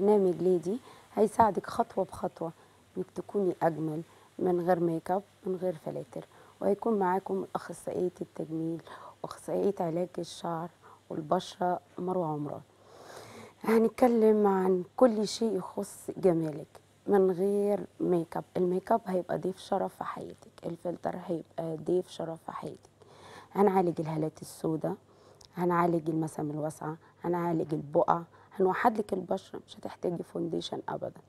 برنامج ليدي هيساعدك خطوة بخطوة انك تكوني اجمل من غير ميك اب من غير فلاتر وهيكون معاكم اخصائية التجميل واخصائية علاج الشعر والبشرة مروة عمران هنتكلم عن كل شيء يخص جمالك من غير ميك اب الميك اب هيبقى ضيف شرف في حياتك الفلتر هيبقى ضيف شرف في حياتك هنعالج الهالات السوداء هنعالج المسام الواسعه هنعالج البقع هنوحد لك البشره مش هتحتاجي فونديشن ابدا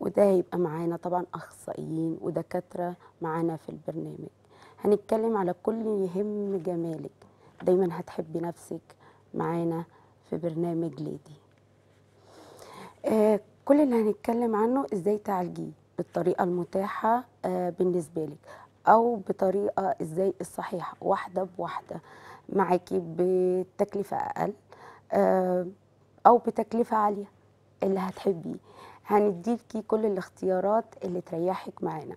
وده هيبقى معانا طبعا اخصائيين ودكاتره معانا في البرنامج هنتكلم على كل يهم جمالك دايما هتحبي نفسك معانا في برنامج ليدي آه كل اللي هنتكلم عنه ازاي تعالجيه بالطريقه المتاحه آه بالنسبه لك او بطريقه ازاي الصحيحه واحده بواحده معاكي بتكلفه اقل آه او بتكلفه عاليه اللي هتحبيه هنديكي كل الاختيارات اللي تريحك معانا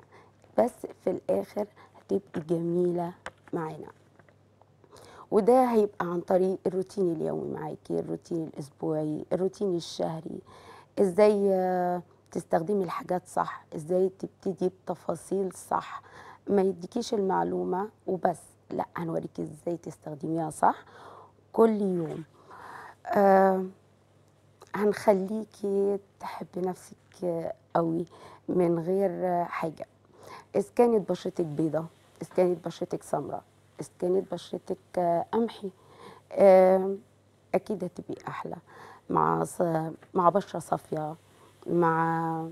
بس في الاخر هتبقي جميله معانا وده هيبقى عن طريق الروتين اليومي معاكي الروتين الاسبوعي الروتين الشهري ازاي تستخدمي الحاجات صح ازاي تبتدي بتفاصيل صح ما يديكيش المعلومه وبس لا هنوريكي ازاي تستخدميها صح كل يوم آه هنخليكي تحبي نفسك قوي من غير حاجة إذا كانت بشرتك بيضة إذا كانت بشرتك سمراء إذا كانت بشرتك قمحي أكيد هتبقي أحلى مع مع بشرة صافية مع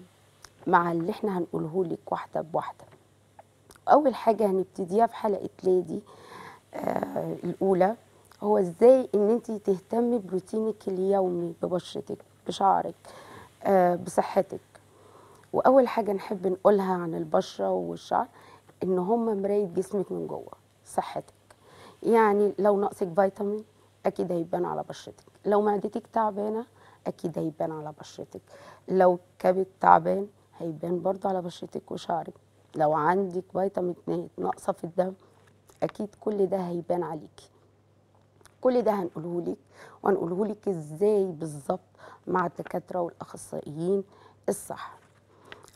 مع اللي احنا هنقوله لك واحدة بواحدة أول حاجة هنبتديها في حلقة ليدي آه، الأولى هو ازاي ان انت تهتمي بروتينك اليومي ببشرتك بشعرك آه، بصحتك واول حاجه نحب نقولها عن البشره والشعر ان هما مرايه جسمك من جوه صحتك يعني لو ناقصك فيتامين اكيد هيبان على بشرتك لو معدتك تعبانه اكيد هيبان على بشرتك لو كبد تعبان هيبان برضو على بشرتك وشعرك لو عندك فيتامين ناقصه في الدم اكيد كل ده هيبان عليكي كل ده هنقوله لك وهنقوله لك ازاي بالظبط مع الدكاتره والاخصائيين الصح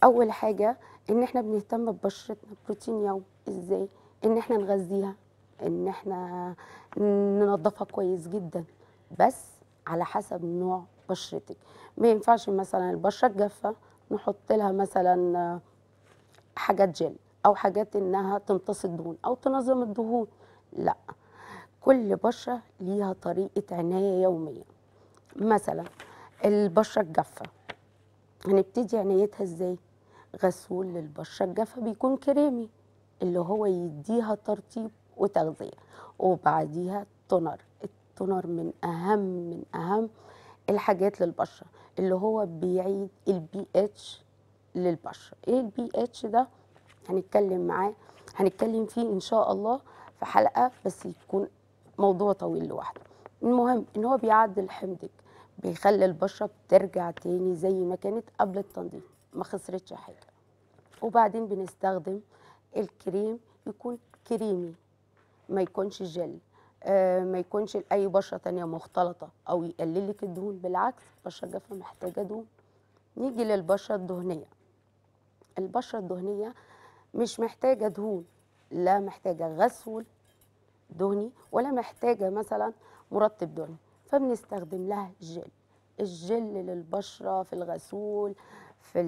اول حاجه ان احنا بنهتم ببشرتنا بروتين يوم ازاي ان احنا نغذيها ان احنا ننظفها كويس جدا بس على حسب نوع بشرتك ما ينفعش مثلا البشره الجافه نحط لها مثلا حاجات جل او حاجات انها تمتص الدهون او تنظم الدهون لا كل بشرة ليها طريقة عناية يومية مثلا البشرة الجافة هنبتدي عنايتها ازاي غسول للبشرة الجافة بيكون كريمي اللي هو يديها ترطيب وتغذية وبعديها تونر التونر من أهم من أهم الحاجات للبشرة اللي هو بيعيد البي اتش للبشرة ايه البي اتش ده هنتكلم معاه هنتكلم فيه ان شاء الله في حلقة بس يكون موضوع طويل لوحده المهم ان هو بيعدل حمضك بيخلي البشره بترجع تاني زي ما كانت قبل التنظيف ما خسرتش حاجه وبعدين بنستخدم الكريم يكون كريمي ما يكونش جل آه ما يكونش لاي بشره تانية مختلطه او يقلل لك الدهون بالعكس بشره جافه محتاجه دهون نيجي للبشره الدهنيه البشره الدهنيه مش محتاجه دهون لا محتاجه غسول دهني ولا محتاجه مثلا مرطب دهني فبنستخدم لها جل الجل للبشره في الغسول في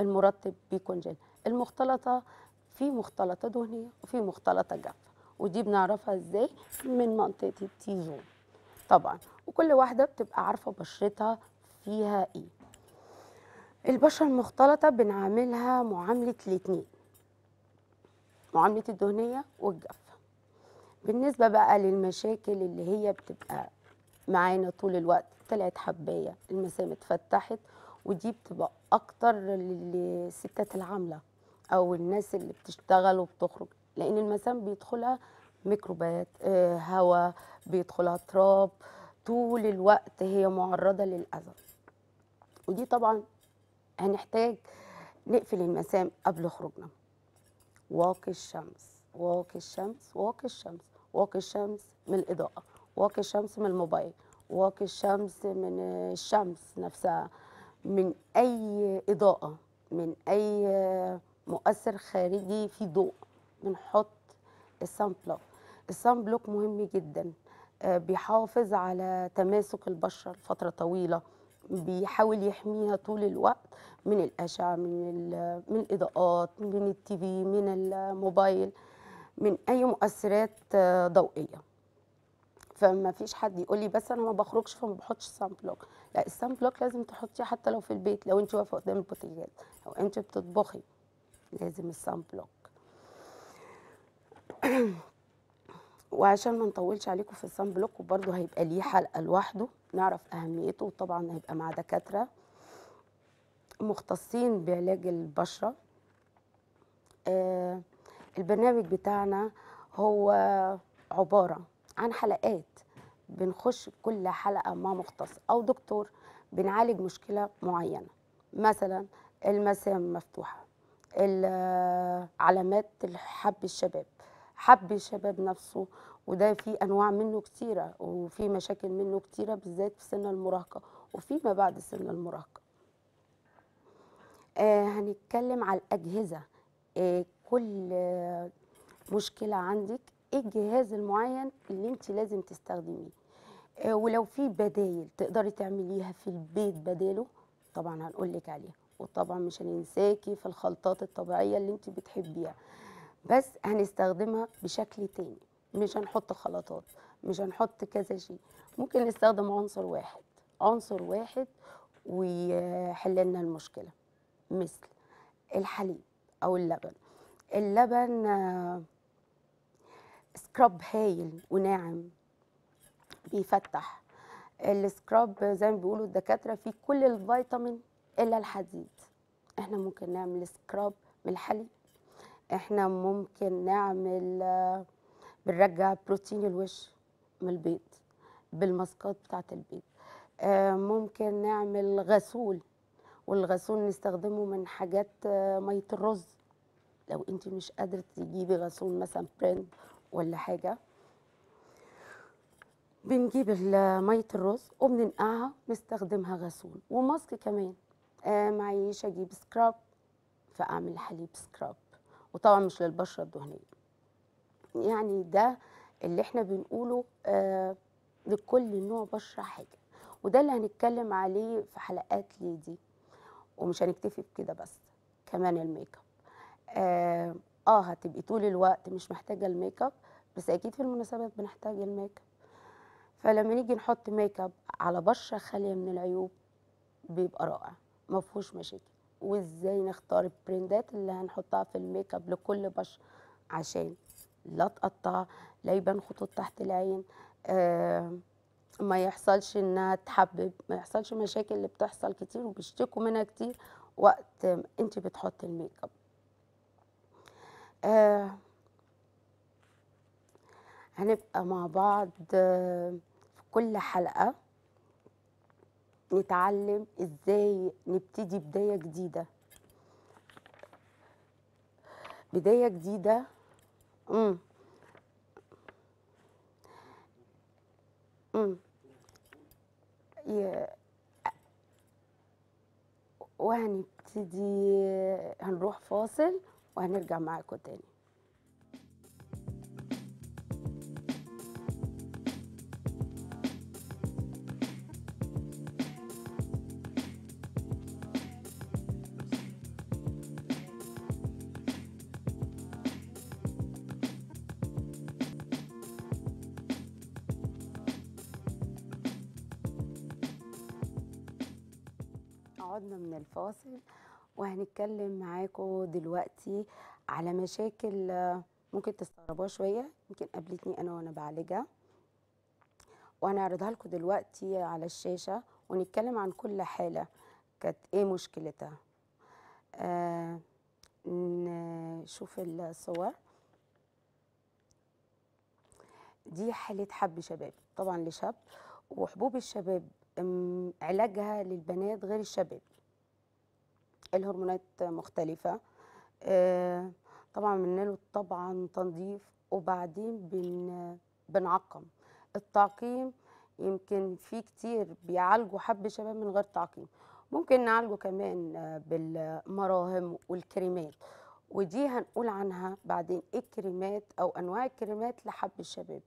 المرطب بيكون جل المختلطه في مختلطه دهنيه وفي مختلطه جافه ودي بنعرفها ازاي من منطقه التيزون طبعا وكل واحده بتبقى عارفه بشرتها فيها ايه البشره المختلطه بنعملها معامله الاتنين معامله الدهنيه والجافه بالنسبة بقى للمشاكل اللي هي بتبقى معانا طول الوقت طلعت حباية المسام اتفتحت ودي بتبقى أكتر للستات العاملة أو الناس اللي بتشتغل وبتخرج لأن المسام بيدخلها ميكروبات آه، هواء بيدخلها تراب طول الوقت هي معرضة للأذى ودي طبعا هنحتاج نقفل المسام قبل خروجنا واقي الشمس واقي الشمس واقي الشمس واقي الشمس من الإضاءة واقي الشمس من الموبايل واقي الشمس من الشمس نفسها من أي إضاءة من أي مؤثر خارجي في ضوء بنحط السان بلوك السان بلوك مهم جدا آه، بيحافظ على تماسك البشرة لفترة طويلة بيحاول يحميها طول الوقت من الأشعة من من الإضاءات من التي في من الموبايل من اي مؤثرات آه، ضوئيه فما فيش حد يقول لي بس انا ما بخرجش فما بحطش سان بلوك لا السان بلوك لازم تحطيه حتى لو في البيت لو انت واقفه قدام البوتاجاز لو انت بتطبخي لازم السان بلوك وعشان ما نطولش عليكم في السان بلوك وبرده هيبقى ليه حلقه لوحده نعرف اهميته وطبعا هيبقى مع دكاتره مختصين بعلاج البشره آه البرنامج بتاعنا هو عبارة عن حلقات بنخش كل حلقة مع مختص أو دكتور بنعالج مشكلة معينة مثلا المسام مفتوحة علامات حب الشباب حب الشباب نفسه وده في انواع منه كتيره وفي مشاكل منه كتيره بالذات في سن المراهقه وفيما بعد سن المراهقه آه هنتكلم على الاجهزه آه كل مشكله عندك ايه الجهاز المعين اللي انت لازم تستخدميه آه، ولو في بدايل تقدري تعمليها في البيت بداله طبعا هنقول لك عليها وطبعا مش هننساكي في الخلطات الطبيعيه اللي انت بتحبيها بس هنستخدمها بشكل تاني مش هنحط خلطات مش هنحط كذا شيء ممكن نستخدم عنصر واحد عنصر واحد ويحل لنا المشكله مثل الحليب او اللبن اللبن سكراب آه، هايل وناعم بيفتح السكراب زي ما بيقولوا الدكاتره فيه كل الفيتامين الا الحديد احنا ممكن نعمل سكراب من الحليب احنا ممكن نعمل آه، بنرجع بروتين الوش من البيض بالماسكات بتاعه البيض آه، ممكن نعمل غسول والغسول نستخدمه من حاجات ميه الرز لو انت مش قادره تجيبي غسول مثلا برند ولا حاجه بنجيب ميه الرز وبننقعها نستخدمها غسول وماسك كمان آه معيش اجيب سكراب فاعمل حليب سكراب وطبعا مش للبشره الدهنيه يعني ده اللي احنا بنقوله آه لكل نوع بشره حاجه وده اللي هنتكلم عليه في حلقات ليدي ومش هنكتفي بكده بس كمان الميك اب آه،, اه, هتبقي طول الوقت مش محتاجه الميك اب بس اكيد في المناسبات بنحتاج الميك اب فلما نيجي نحط ميك اب على بشره خاليه من العيوب بيبقى رائع ما فيهوش مشاكل وازاي نختار البرندات اللي هنحطها في الميك اب لكل بشره عشان لا تقطع لا يبان خطوط تحت العين آه ما يحصلش انها تحبب ما يحصلش مشاكل اللي بتحصل كتير وبيشتكوا منها كتير وقت انت بتحطي الميك اب آه هنبقى مع بعض آه، في كل حلقة نتعلم ازاي نبتدي بداية جديدة بداية جديدة مم. مم. وهنبتدي هنروح فاصل وهنرجع معاكم تاني عدنا من الفاصل وهنتكلم معاكم دلوقتي على مشاكل ممكن تستغربوها شويه يمكن قابلتني انا وانا بعالجها وهنعرضها لكم دلوقتي على الشاشه ونتكلم عن كل حاله كانت ايه مشكلتها آه نشوف الصور دي حالة حب شباب طبعا لشاب وحبوب الشباب علاجها للبنات غير الشباب الهرمونات مختلفة آه، طبعا بنعمل طبعا تنظيف وبعدين بن بنعقم التعقيم يمكن في كتير بيعالجوا حب شباب من غير تعقيم ممكن نعالجه كمان آه، بالمراهم والكريمات ودي هنقول عنها بعدين ايه الكريمات او انواع الكريمات لحب الشباب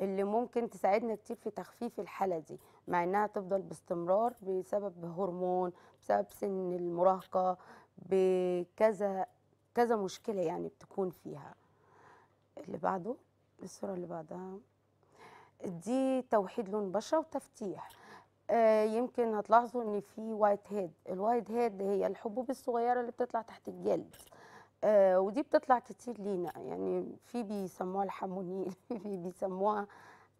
اللي ممكن تساعدنا كتير في تخفيف الحالة دي مع إنها تفضل باستمرار بسبب هرمون بسبب سن المراهقة بكذا كذا مشكلة يعني بتكون فيها اللي بعده الصورة اللي بعدها دي توحيد لون بشرة وتفتيح آه يمكن هتلاحظوا ان في وايت هيد الوايت هيد هي الحبوب الصغيره اللي بتطلع تحت الجلد آه ودي بتطلع كتير لينا يعني في بيسموها الحمونيل في بيسموها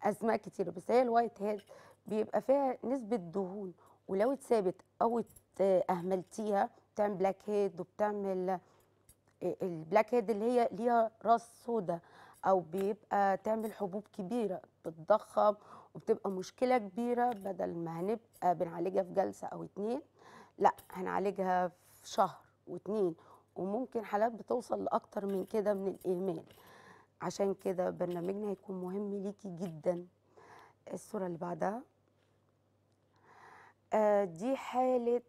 اسماء كتيره بس هي الوايت هيد بيبقى فيها نسبه دهون ولو اتسابت او اهملتيها بتعمل بلاك هيد وبتعمل آه، البلاك هيد اللي هي ليها راس سودا او بيبقى تعمل حبوب كبيره بتضخم وبتبقى مشكله كبيره بدل ما هنبقى بنعالجها في جلسه او اتنين لا هنعالجها في شهر واتنين وممكن حالات بتوصل لاكتر من كده من الاهمال عشان كده برنامجنا هيكون مهم ليكي جدا الصوره اللي بعدها آه، دي حاله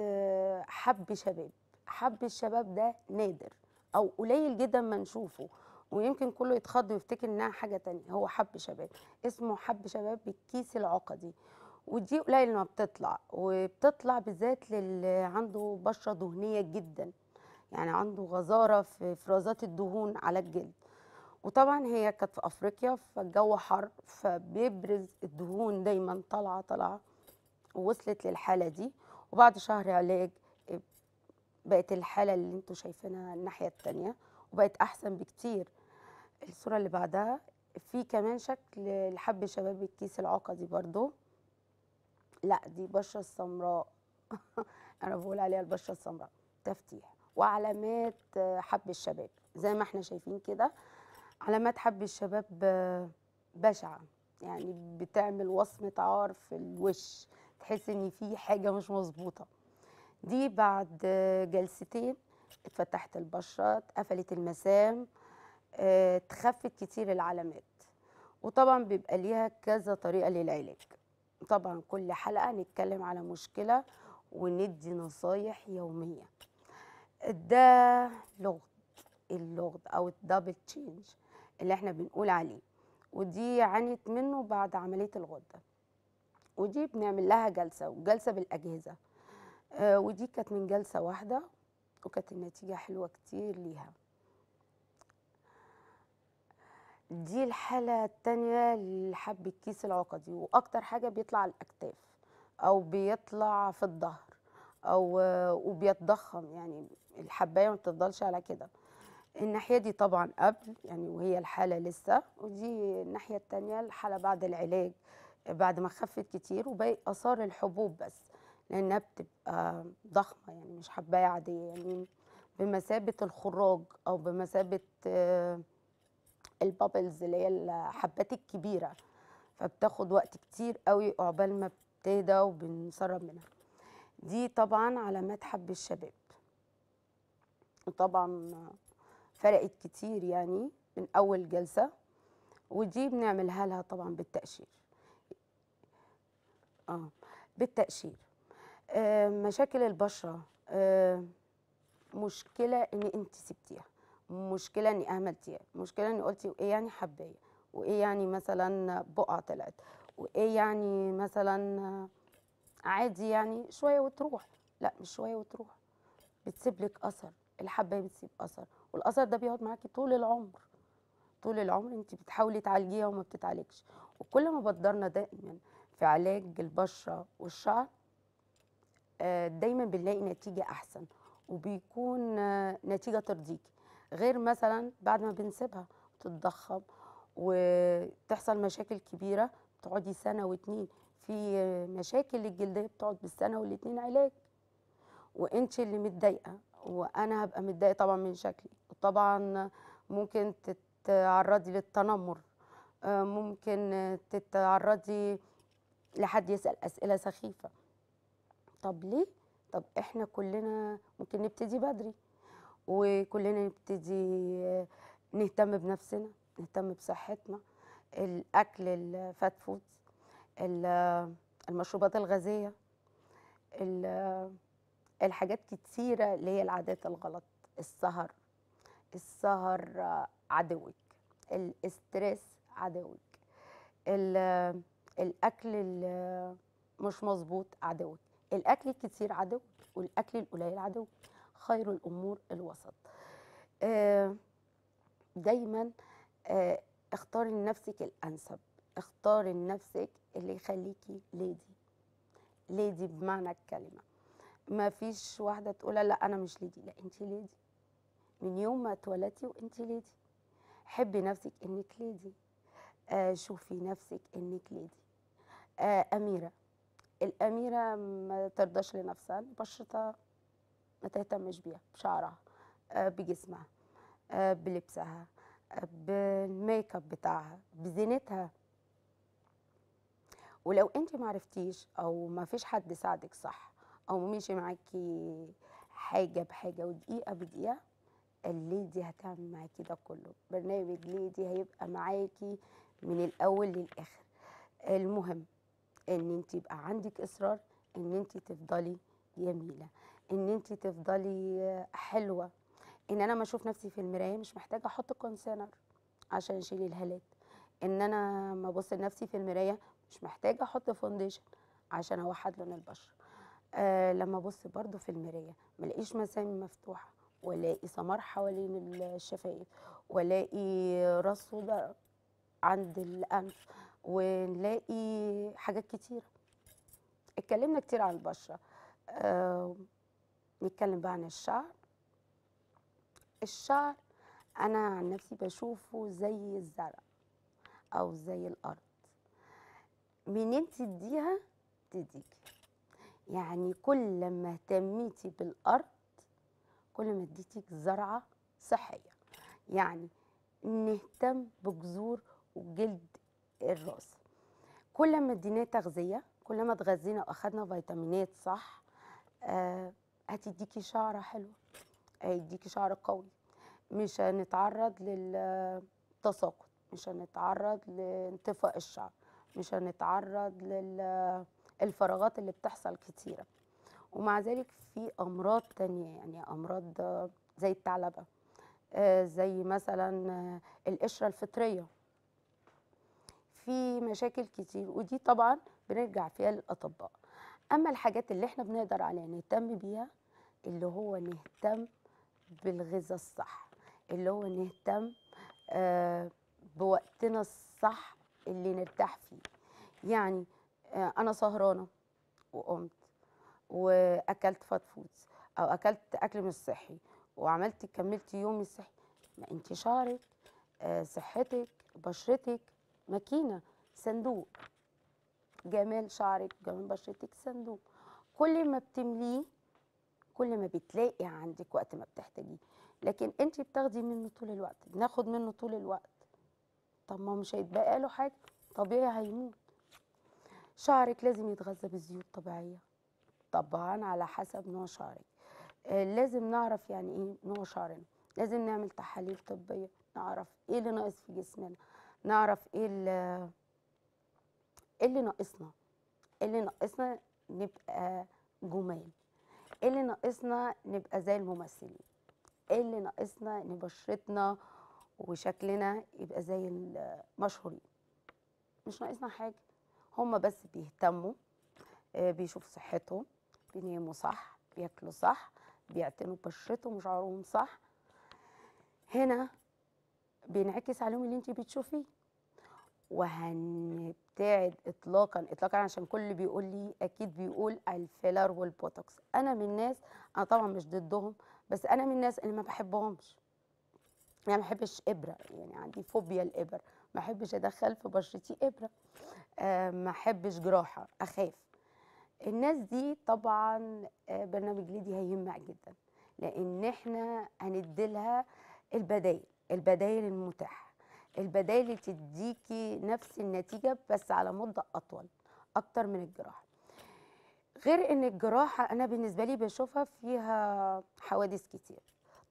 آه، حب شباب حب الشباب ده نادر او قليل جدا ما نشوفه ويمكن كله يتخض ويفتكر انها حاجه تانية هو حب شباب اسمه حب شباب الكيس العقدي ودي قليل ما بتطلع وبتطلع بالذات للي عنده بشره دهنيه جدا يعني عنده غزارة في إفرازات الدهون على الجلد وطبعا هي كانت في أفريقيا فالجو حر فبيبرز الدهون دايما طالعة طالعة ووصلت للحالة دي وبعد شهر علاج آه، بقت الحالة اللي انتم شايفينها الناحية التانية وبقت أحسن بكتير الصورة اللي بعدها في كمان شكل لحب شباب الكيس العقدي برضو لا دي بشرة السمراء أنا بقول عليها البشرة السمراء تفتيح وعلامات آه، حب الشباب زي ما احنا شايفين كده علامات حب الشباب آه، بشعة يعني بتعمل وصمة عار في الوش تحس ان في حاجة مش مظبوطة دي بعد آه، جلستين اتفتحت البشرة اتقفلت المسام اتخفت تخفت كتير العلامات وطبعا بيبقى ليها كذا طريقة للعلاج طبعا كل حلقة نتكلم على مشكلة وندي نصايح يومية ده لغد اللغد او الدبل تشينج اللي احنا بنقول عليه ودي عانت منه بعد عمليه الغده ودي بنعمل لها جلسه وجلسه بالاجهزه آه ودي كانت من جلسه واحده وكانت النتيجه حلوه كتير ليها دي الحالة التانية لحب الكيس العقدي وأكتر حاجة بيطلع الأكتاف أو بيطلع في الظهر او وبيتضخم يعني الحبايه ما بتفضلش على كده الناحيه دي طبعا قبل يعني وهي الحاله لسه ودي الناحيه الثانيه الحاله بعد العلاج بعد ما خفت كتير وباقي اثار الحبوب بس لانها بتبقى ضخمه يعني مش حبايه عاديه يعني بمثابه الخراج او بمثابه آه، البابلز اللي هي الحبات الكبيره فبتاخد وقت كتير قوي عقبال ما بتهدى وبنسرب منها دي طبعا على متحف الشباب وطبعا فرقت كتير يعني من اول جلسه ودي بنعملها لها طبعا بالتاشير اه بالتاشير آه مشاكل البشره آه مشكله ان انت سبتيها مشكله اني اهملتيها مشكله اني قلتي وايه يعني حبايه وايه يعني مثلا بقع طلعت وايه يعني مثلا عادي يعني شويه وتروح لا مش شويه وتروح بتسيب لك اثر الحبه بتسيب اثر والاثر ده بيقعد معاكي طول العمر طول العمر انت بتحاولي تعالجيها وما بتتعالجش وكل ما بدرنا دائما في علاج البشره والشعر آه، دايما بنلاقي نتيجه احسن وبيكون آه، نتيجه ترضيكي غير مثلا بعد ما بنسيبها تتضخم وتحصل مشاكل كبيره تقعدي سنه واتنين في مشاكل الجلديه بتقعد بالسنه والاتنين علاج وانت اللي متضايقه وانا هبقى متضايقه طبعا من شكلي وطبعا ممكن تتعرضي للتنمر آه، ممكن تتعرضي لحد يسال اسئله سخيفه طب ليه طب احنا كلنا ممكن نبتدي بدري وكلنا نبتدي آه، نهتم بنفسنا نهتم بصحتنا الاكل الفات فودز المشروبات الغازيه الحاجات كتيره اللي هي العادات الغلط السهر السهر عدوك الاسترس عدوك الاكل مش مظبوط عدوك الاكل الكتير عدو والاكل القليل عدو خير الامور الوسط آه، دايما آه، اختاري لنفسك الانسب اختاري لنفسك اللي يخليكي ليدي ليدي بمعنى الكلمة ما فيش واحدة تقول لا أنا مش ليدي لا أنت ليدي من يوم ما اتولدتي وأنت ليدي حبي نفسك إنك ليدي آه شوفي نفسك إنك ليدي آه أميرة الأميرة ما ترضاش لنفسها بشرتها ما تهتمش بيها بشعرها آه بجسمها آه بلبسها آه، بالميك اب بتاعها بزينتها ولو انت ما عرفتيش او ما فيش حد ساعدك صح او مشي معاكي حاجه بحاجه ودقيقه بدقيقه الليدي هتعمل معاكي ده كله برنامج ليدي هيبقى معاكي من الاول للاخر المهم ان انت يبقى عندك اصرار ان انت تفضلي جميله ان انت تفضلي حلوه ان انا ما اشوف نفسي في المرايه مش محتاجه احط كونسينر عشان اشيل الهالات ان انا ما ابص لنفسي في المرايه مش محتاجه احط فونديشن عشان اوحد لون البشره آه لما ابص برده في المرايه ملاقيش مسامي مفتوحه والاقي سمار حوالين الشفايف والاقي راس وده عند الانف ونلاقي حاجات كتيره اتكلمنا كتير عن البشره آه نتكلم بقى عن الشعر الشعر انا عن نفسي بشوفه زي الزرع او زي الارض منين تديها تديك يعني كل ما اهتميتي بالارض كل ما اديتك زرعه صحيه يعني نهتم بجذور وجلد الراس كل ما اديناه تغذيه كل ما اتغذينا واخدنا فيتامينات صح آه هتديكي شعره حلوه هيديكي شعر قوي مش هنتعرض للتساقط آه، مش هنتعرض لانطفاء الشعر مش هنتعرض للفراغات اللي بتحصل كتيرة ومع ذلك في أمراض تانية يعني أمراض زي الثعلبة آه، زي مثلا آه، القشرة الفطرية في مشاكل كتير ودي طبعا بنرجع فيها للأطباء أما الحاجات اللي احنا بنقدر عليها نهتم بيها اللي هو نهتم بالغذاء الصح اللي هو نهتم آه، بوقتنا الصح اللي نرتاح فيه يعني آه، انا سهرانه وقمت واكلت فات فودز او اكلت اكل مش صحي وعملت كملت يومي الصحي ما انت شعرك آه، صحتك بشرتك ماكينه صندوق جمال شعرك جمال بشرتك صندوق كل ما بتمليه كل ما بتلاقي عندك وقت ما بتحتاجيه لكن انت بتاخدي منه طول الوقت بناخد منه طول الوقت طب ما هو مش هيتبقى له حاجه طبيعي هيموت شعرك لازم يتغذى بالزيوت الطبيعيه طبعا على حسب نوع شعرك آه لازم نعرف يعني ايه نوع شعرنا لازم نعمل تحاليل طبيه نعرف ايه اللي ناقص في جسمنا نعرف ايه اللي إيه اللي ناقصنا ايه اللي ناقصنا نبقى جمال ايه اللي ناقصنا نبقى زي الممثلين ايه اللي ناقصنا ان بشرتنا وشكلنا يبقى زي المشهورين مش ناقصنا حاجه هما بس بيهتموا آه، بيشوفوا صحتهم بيناموا صح بياكلوا صح بيعتنوا بشرتهم وشعرهم صح هنا بينعكس عليهم اللي انت بتشوفيه وهنبتعد اطلاقا اطلاقا عشان كل بيقول لي اكيد بيقول الفيلر والبوتوكس انا من الناس انا طبعا مش ضدهم بس انا من الناس اللي ما بحبهمش انا يعني ما بحبش ابره يعني عندي فوبيا الابر ما بحبش ادخل في بشرتي ابره آه، ما بحبش جراحه اخاف الناس دي طبعا آه، برنامج ليدي هيهمها جدا لان احنا هنديلها البدايل البدايل المتاحه البدايل اللي تديكي نفس النتيجه بس على مده اطول اكتر من الجراحه غير ان الجراحه انا بالنسبه لي بشوفها فيها حوادث كتير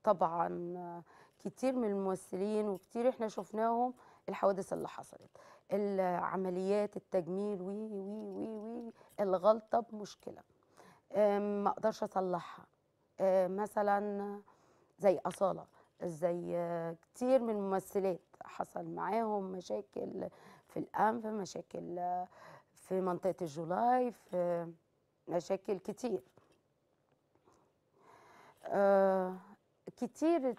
طبعا آه، كتير من الممثلين وكتير احنا شفناهم الحوادث اللي حصلت العمليات التجميل وي وي وي وي الغلطه بمشكله ما اقدرش اصلحها مثلا زي اصاله زي آه، كتير من الممثلات حصل معاهم مشاكل في الانف مشاكل آه، في منطقه الجولاي في مشاكل كتير آه، كتير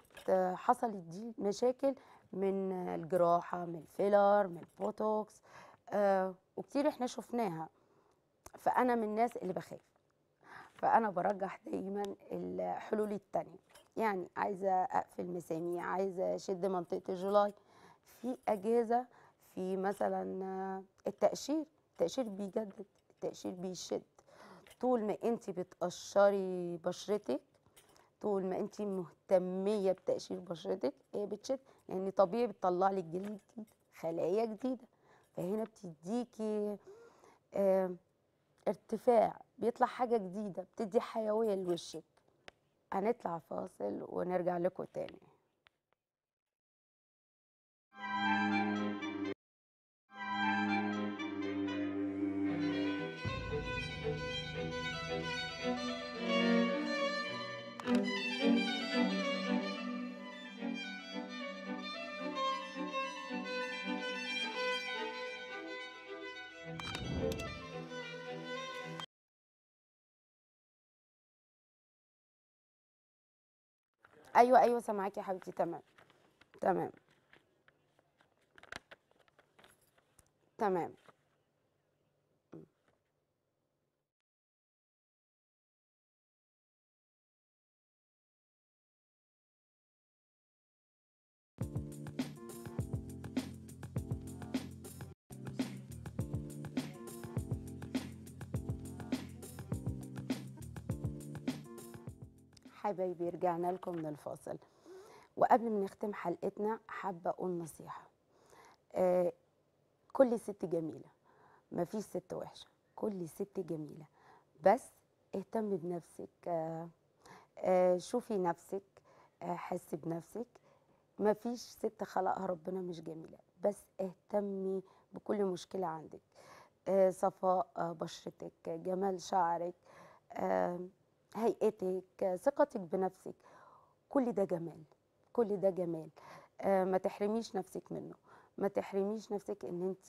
حصلت دي مشاكل من الجراحه من الفيلر من البوتوكس آه وكتير احنا شفناها فانا من الناس اللي بخاف فانا برجح دايما الحلول التانية يعني عايزه اقفل مسامي عايزه اشد منطقه الجولاي في اجهزه في مثلا آه، التقشير التقشير بيجدد التقشير بيشد طول ما انت بتقشري بشرتك طول ما انت مهتميه بتقشير بشرتك هي بتشد لان طبيعي بتطلع لك جلد جديد خلايا جديده فهنا بتديكي اه ارتفاع بيطلع حاجه جديده بتدي حيويه لوشك هنطلع فاصل ونرجع لكم تاني ايوه ايوه سامعاكي يا حبيبتي تمام تمام تمام حبايبي رجعنا لكم من الفاصل وقبل ما نختم حلقتنا حابه اقول نصيحه آه كل ست جميله مفيش ست وحشه كل ست جميله بس اهتم بنفسك آه آه شوفي نفسك آه حسي بنفسك مفيش ست خلقها ربنا مش جميله بس اهتمي بكل مشكله عندك آه، صفاء آه، بشرتك جمال شعرك آه، هيئتك ثقتك بنفسك كل ده جمال كل ده جمال آه، ما تحرميش نفسك منه ما تحرميش نفسك ان انت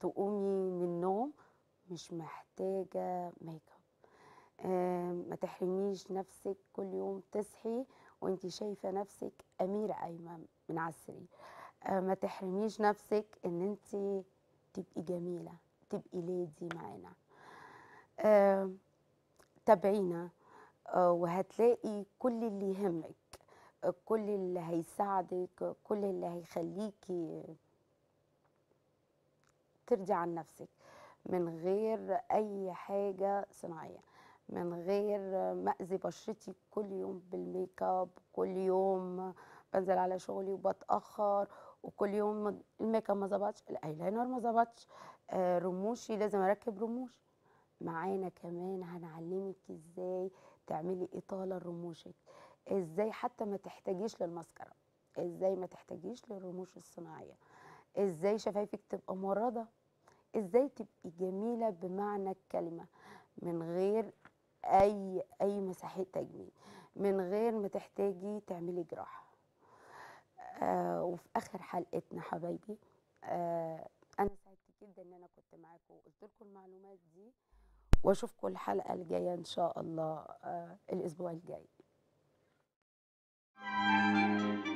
تقومي من النوم مش محتاجه ميك اب آه، ما تحرميش نفسك كل يوم تصحي وانت شايفه نفسك اميره قايمه من على السرير آه، ما تحرميش نفسك ان انت تبقي جميله تبقي ليدي معانا تابعينا آه، وهتلاقي كل اللي يهمك آه، كل اللي هيساعدك آه، كل اللي هيخليكي ترضي عن نفسك من غير اي حاجه صناعيه من غير ماذي بشرتي كل يوم بالميك اب كل يوم بنزل على شغلي وبتاخر وكل يوم الميك اب ما ظبطش الايلاينر ما ظبطش رموشي لازم اركب رموش معانا كمان هنعلمك ازاي تعملي اطاله رموشك ازاي حتى ما تحتاجيش للمسكره ازاي ما تحتاجيش للرموش الصناعيه ازاي شفايفك تبقى مرضه ازاي تبقي جميله بمعنى الكلمه من غير اي اي مساحات تجميل من غير ما تحتاجي تعملي جراحه آه وفي اخر حلقتنا حبايبي آه انا سعدت جدا ان انا كنت معاكم وقلت لكم المعلومات دي واشوفكم الحلقه الجايه ان شاء الله آه، الاسبوع الجاي